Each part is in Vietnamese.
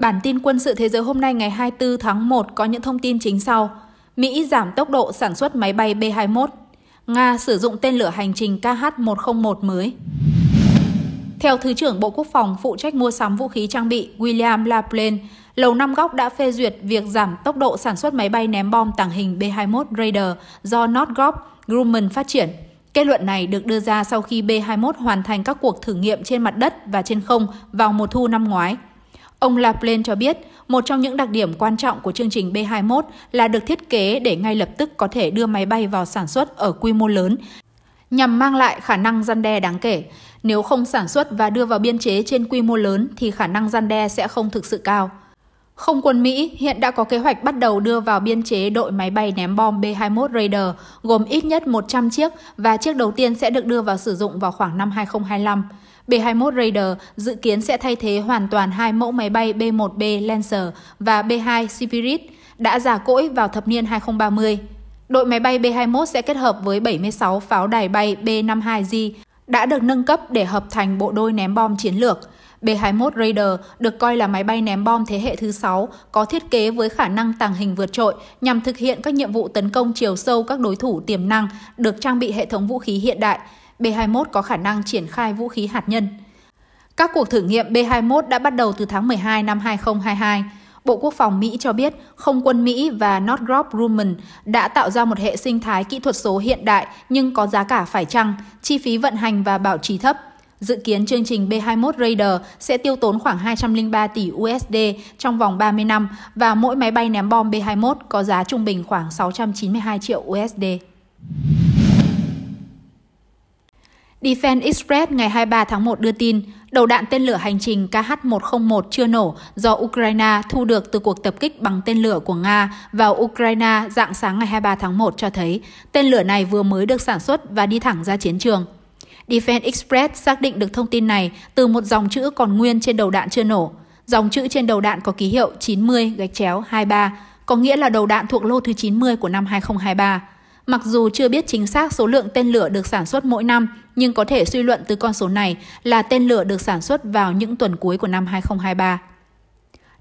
Bản tin quân sự thế giới hôm nay ngày 24 tháng 1 có những thông tin chính sau. Mỹ giảm tốc độ sản xuất máy bay B-21. Nga sử dụng tên lửa hành trình KH-101 mới. Theo Thứ trưởng Bộ Quốc phòng phụ trách mua sắm vũ khí trang bị William Laplaine, Lầu Năm Góc đã phê duyệt việc giảm tốc độ sản xuất máy bay ném bom tàng hình B-21 Raider do Northrop Grumman phát triển. Kết luận này được đưa ra sau khi B-21 hoàn thành các cuộc thử nghiệm trên mặt đất và trên không vào mùa thu năm ngoái – Ông Laplan cho biết, một trong những đặc điểm quan trọng của chương trình B-21 là được thiết kế để ngay lập tức có thể đưa máy bay vào sản xuất ở quy mô lớn, nhằm mang lại khả năng gian đe đáng kể. Nếu không sản xuất và đưa vào biên chế trên quy mô lớn thì khả năng gian đe sẽ không thực sự cao. Không quân Mỹ hiện đã có kế hoạch bắt đầu đưa vào biên chế đội máy bay ném bom B-21 Raider gồm ít nhất 100 chiếc và chiếc đầu tiên sẽ được đưa vào sử dụng vào khoảng năm 2025. B-21 Raider dự kiến sẽ thay thế hoàn toàn hai mẫu máy bay B-1B Lancer và B-2 Spirit đã giả cỗi vào thập niên 2030. Đội máy bay B-21 sẽ kết hợp với 76 pháo đài bay B-52G đã được nâng cấp để hợp thành bộ đôi ném bom chiến lược. B-21 Raider được coi là máy bay ném bom thế hệ thứ 6, có thiết kế với khả năng tàng hình vượt trội nhằm thực hiện các nhiệm vụ tấn công chiều sâu các đối thủ tiềm năng, được trang bị hệ thống vũ khí hiện đại, B-21 có khả năng triển khai vũ khí hạt nhân. Các cuộc thử nghiệm B-21 đã bắt đầu từ tháng 12 năm 2022. Bộ Quốc phòng Mỹ cho biết không quân Mỹ và Northrop Grumman đã tạo ra một hệ sinh thái kỹ thuật số hiện đại nhưng có giá cả phải chăng, chi phí vận hành và bảo trì thấp. Dự kiến chương trình B-21 Raider sẽ tiêu tốn khoảng 203 tỷ USD trong vòng 30 năm và mỗi máy bay ném bom B-21 có giá trung bình khoảng 692 triệu USD. Defense Express ngày 23 tháng 1 đưa tin, đầu đạn tên lửa hành trình KH-101 chưa nổ do Ukraine thu được từ cuộc tập kích bằng tên lửa của Nga vào Ukraine dạng sáng ngày 23 tháng 1 cho thấy tên lửa này vừa mới được sản xuất và đi thẳng ra chiến trường. Defense Express xác định được thông tin này từ một dòng chữ còn nguyên trên đầu đạn chưa nổ. Dòng chữ trên đầu đạn có ký hiệu 90 23, có nghĩa là đầu đạn thuộc lô thứ 90 của năm 2023. Mặc dù chưa biết chính xác số lượng tên lửa được sản xuất mỗi năm, nhưng có thể suy luận từ con số này là tên lửa được sản xuất vào những tuần cuối của năm 2023.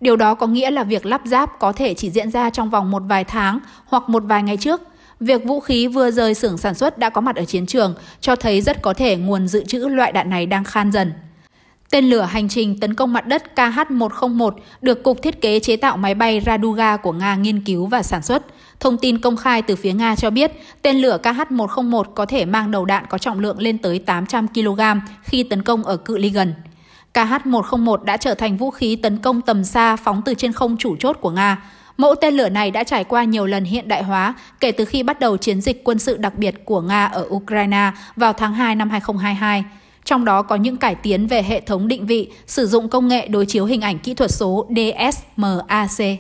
Điều đó có nghĩa là việc lắp ráp có thể chỉ diễn ra trong vòng một vài tháng hoặc một vài ngày trước. Việc vũ khí vừa rời xưởng sản xuất đã có mặt ở chiến trường cho thấy rất có thể nguồn dự trữ loại đạn này đang khan dần. Tên lửa hành trình tấn công mặt đất KH-101 được Cục Thiết kế chế tạo máy bay Raduga của Nga nghiên cứu và sản xuất. Thông tin công khai từ phía Nga cho biết, tên lửa KH-101 có thể mang đầu đạn có trọng lượng lên tới 800 kg khi tấn công ở cự ly gần. KH-101 đã trở thành vũ khí tấn công tầm xa phóng từ trên không chủ chốt của Nga. Mẫu tên lửa này đã trải qua nhiều lần hiện đại hóa kể từ khi bắt đầu chiến dịch quân sự đặc biệt của Nga ở Ukraine vào tháng 2 năm 2022 trong đó có những cải tiến về hệ thống định vị sử dụng công nghệ đối chiếu hình ảnh kỹ thuật số DSMAC.